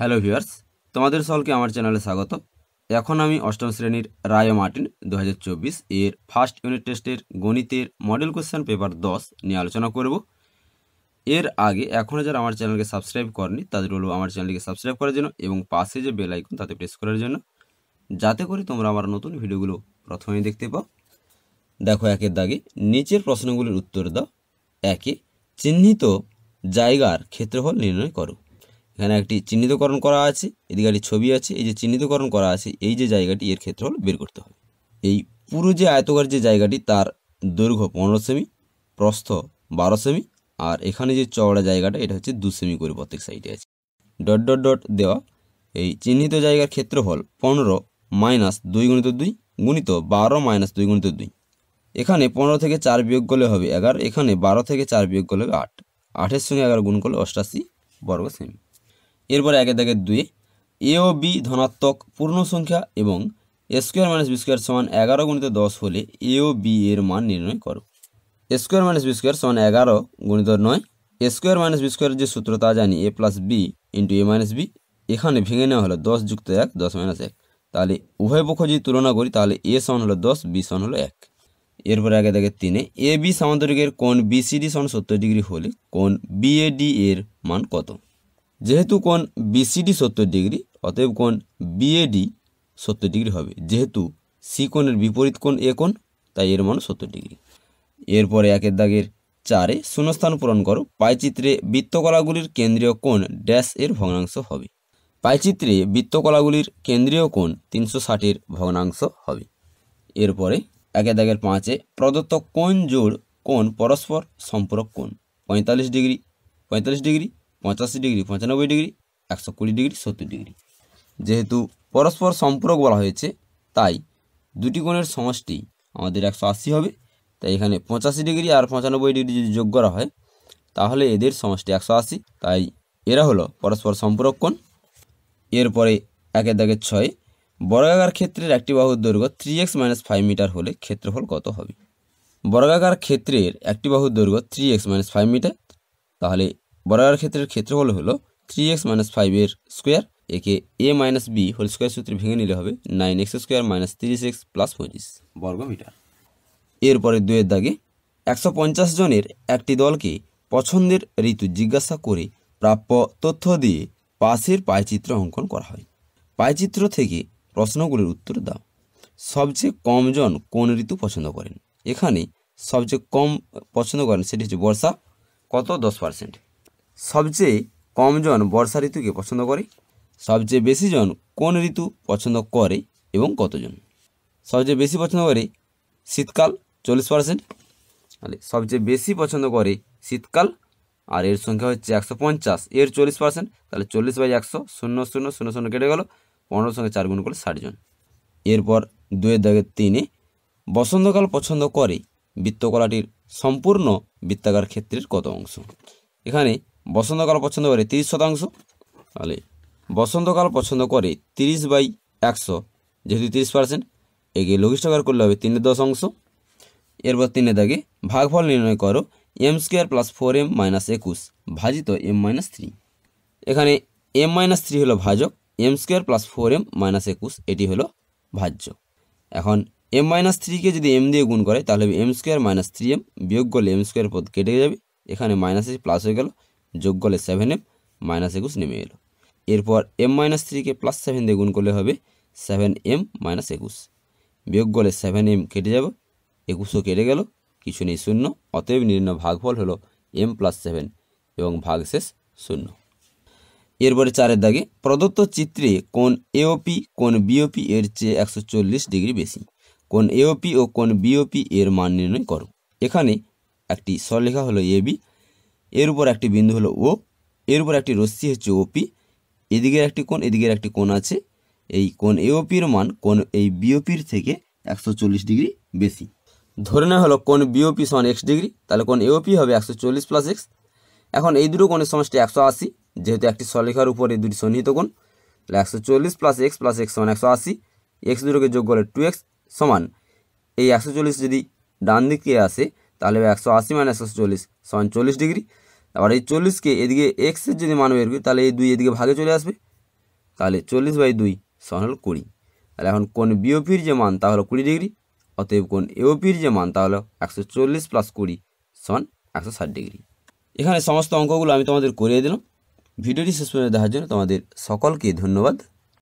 hello viewers তোমাদের সকলকে আমার চ্যানেলে স্বাগত এখন আমি অষ্টম শ্রেণীর রায় মার্টিন দু এর ফার্স্ট ইউনিট টেস্টের গণিতের মডেল কোশ্চেন পেপার দশ নিয়ে আলোচনা করব এর আগে এখনও যারা আমার চ্যানেলকে সাবস্ক্রাইব করেনি তাদের হলো আমার চ্যানেলকে সাবস্ক্রাইব করার জন্য এবং পাশে যে বেল আইকন তাতে প্রেস করার জন্য যাতে করে তোমরা আমার নতুন ভিডিওগুলো প্রথমেই দেখতে পাও দেখো একের দাগে নিচের প্রশ্নগুলির উত্তর দাও একে চিহ্নিত জায়গার ক্ষেত্রফল নির্ণয় করো এখানে একটি চিহ্নিতকরণ করা আছে এদিকে একটি ছবি আছে এই যে চিহ্নিতকরণ করা আছে এই যে জায়গাটি এর ক্ষেত্রফল বের করতে হবে এই পুরো যে আয়তকার যে জায়গাটি তার দৈর্ঘ্য পনেরো সেমি প্রস্থ বারো সেমি আর এখানে যে চওড়া জায়গাটা এটা হচ্ছে দু সেমি করে প্রত্যেক সাইডে আছে ডট ডট ডট দেওয়া এই চিহ্নিত জায়গার ক্ষেত্রফল পনেরো মাইনাস দুই গুণিত দুই গুণিত বারো মাইনাস দুই গুণিত দুই এখানে পনেরো থেকে চার বিয়োগ করলে হবে এগারো এখানে বারো থেকে চার বিয়োগ করলে হবে আট আটের সঙ্গে এগারো গুণ করলে অষ্টাশি বর্গ সেমি এরপরে একে দাগের দুই এ ও বি ধনাত্মক পূর্ণ সংখ্যা এবং A square minus B square সমান এগারো গুণিত দশ হলে এ ও বি এর মান নির্ণয় করো A square minus B square সমান এগারো গুণিত নয় A square minus B square যে সূত্র তা জানি A plus B into A minus B এখানে ভেঙে নেওয়া হলো দশ যুক্ত এক দশ মাইনাস এক তাহলে উভয় পক্ষ যদি তুলনা করি তাহলে এ সমান হলো দশ বি সমান হলো এক এরপর আগে দেখে তিনে এ বি সামান্তরিকের কোন বি সি ডি সমান সত্তর ডিগ্রি হলে কোন ডি এর মান কত যেহেতু কোণ বিসিডি সত্তর ডিগ্রি অতএব কোণ বিএডি সত্তর ডিগ্রি হবে যেহেতু সি কোণের বিপরীত কোণ এ কোণ তাই এর মান সত্তর ডিগ্রি এরপরে একের দাগের চারে শূন্যস্থান পূরণ করো পাইচিত্রে বৃত্তকলাগুলির কেন্দ্রীয় কোণ ড্যাশ এর ভগ্নাংশ হবে পাইচিত্রে বৃত্তকলাগুলির কেন্দ্রীয় কোণ তিনশো ষাটের ভগ্নাংশ হবে এরপরে একে দাগের পাঁচে প্রদত্ত কোণ জোড় কোণ পরস্পর সম্পূরক কোণ পঁয়তাল্লিশ ডিগ্রি পঁয়তাল্লিশ ডিগ্রি পঁচাশি ডিগ্রি পঁচানব্বই ডিগ্রি একশো কুড়ি ডিগ্রি সত্তর ডিগ্রি যেহেতু পরস্পর সম্পূরক বলা হয়েছে তাই দুটি কোণের সমষ্টি আমাদের একশো আশি হবে তাই এখানে পঁচাশি ডিগ্রি আর পঁচানব্বই ডিগ্রি যদি যোগ করা হয় তাহলে এদের সমষ্টি একশো আশি তাই এরা হলো পরস্পর সম্পূরক কোণ এরপরে একে দাগে ছয় বর্গাকার ক্ষেত্রের একটি বাহুর দৈর্ঘ্য three X minus five metre হলে ক্ষেত্রফল কত হবে বর্গাকার ক্ষেত্রের একটি বাহুর দৈর্ঘ্য three X minus five metre তাহলে বরাবর ক্ষেত্রের ক্ষেত্রফল হলো থ্রি এক্স মাইনাস ফাইভের স্কোয়ার একে A minus B whole square সূত্রে ভেঙে নিলে হবে নাইন এক্স স্কোয়ার মাইনাস তিরিশ এক্স প্লাস পঁচিশ বর্গমিটার এরপরে দুয়ের দাগে একশো পঞ্চাশ জনের একটি দলকে পছন্দের ঋতু জিজ্ঞাসা করে প্রাপ্য তথ্য দিয়ে পাশের পায়চিত্র অঙ্কন করা হয় পায়চিত্র থেকে প্রশ্নগুলির উত্তর দাও সবচেয়ে কম জন কোন ঋতু পছন্দ করেন এখানে সবচেয়ে কম পছন্দ করেন সেটি হচ্ছে বর্ষা কত দশ পার্সেন্ট সবচেয়ে কমজন বর্ষা ঋতুকে পছন্দ করে সবচেয়ে বেশি জন কোন ঋতু পছন্দ করে এবং কতজন সবচেয়ে বেশি পছন্দ করে শীতকাল চল্লিশ পার্সেন্ট তাহলে সবচেয়ে বেশি পছন্দ করে শীতকাল আর এর সংখ্যা হচ্ছে একশো পঞ্চাশ এর চল্লিশ পার্সেন্ট তাহলে চল্লিশ বাই একশো শূন্য শূন্য শূন্য শূন্য কেটে গেল পনেরো সঙ্গে চার গুণ করলে জন এরপর দুয়ের দাগে তিনে বসন্তকাল পছন্দ করে বৃত্তকলাটির সম্পূর্ণ বৃত্তাকার ক্ষেত্রের কত অংশ এখানে বসন্তকাল পছন্দ করে তিরিশ শতাংশ তাহলে বসন্তকাল পছন্দ করে তিরিশ বাই একশো যেহেতু তিরিশ পার্সেন্ট এগিয়ে লঘিষ্ঠকার করলে হবে তিনের দশ অংশ এরপর তিনে দাগে ভাগফল নির্ণয় করো M square plus four M minus একুশ ভাজিত এম মাইনাস থ্রি এখানে এম মাইনাস থ্রি হলো ভাজক M square plus four M minus একুশ এটি হলো ভাজ্য এখন এম মাইনাস থ্রিকে যদি এম দিয়ে গুণ করে তাহলে M square minus three M বিয়োগ করলে এম স্কোয়ার পদ কেটে যাবে এখানে মাইনাসে প্লাস হয়ে গেল যোগ করলে সেভেন এম মাইনাস একুশ নেমে এলো এরপর এম মাইনাস থ্রিকে প্লাস সেভেন দিয়ে গুণ করলে হবে সেভেন এম মাইনাস একুশ বিয়োগ করলে সেভেন এম কেটে যাবে একুশও কেটে গেল কিছু নেই শূন্য অতএব ভাগ ভাগফল হলো এম প্লাস সেভেন এবং ভাগ শেষ শূন্য এরপরে চারের দাগে প্রদত্ত চিত্রে কোন এওপি কোন বিওপি এর চেয়ে একশো চল্লিশ ডিগ্রি বেশি কোন এওপি ও কোন বিওপি এর মান নির্ণয় করো এখানে একটি সরলেখা হলো এবি এর উপর একটি বিন্দু হলো ও এর উপর একটি রশ্মি হচ্ছে ওপি এদিকের একটি কোণ এদিকের একটি কোণ আছে এই কোণ এওপির মান কোণ এই বিওপির থেকে একশো চল্লিশ ডিগ্রি বেশি ধরে নেওয়া হলো কোন বিওপি সমান এক্স ডিগ্রি তাহলে কোন এওপি হবে একশো চল্লিশ প্লাস এক্স এখন এই দুটো কোণের সমষ্টি একশো আশি যেহেতু একটি সলেখার উপর এই দুটি সন্নিহিত কোণ তাহলে একশো চল্লিশ প্লাস এক্স প্লাস এক্স সমান একশো আশি এক্স দুটোকে যোগ করে টু এক্স সমান এই একশো চল্লিশ যদি ডান দিকে আসে তাহলে একশো আশি মাইনাস একশো চল্লিশ সমান চল্লিশ ডিগ্রি আবার এই চল্লিশকে এদিকে এক্সের যদি মান বের করি তাহলে এই দুই এদিকে ভাগে চলে আসবে তাহলে চল্লিশ বাই দুই সমান হলো কুড়ি তাহলে এখন কোন বিওপির যে মান তা হলো কুড়ি ডিগ্রি অতএব কোন এওপির যে মান তা হলো একশো চল্লিশ প্লাস কুড়ি সমান একশো ষাট ডিগ্রি এখানে সমস্ত অঙ্কগুলো আমি তোমাদের করিয়ে দিলাম ভিডিওটি শেষ পর্যন্ত দেখার জন্য তোমাদের সকলকে ধন্যবাদ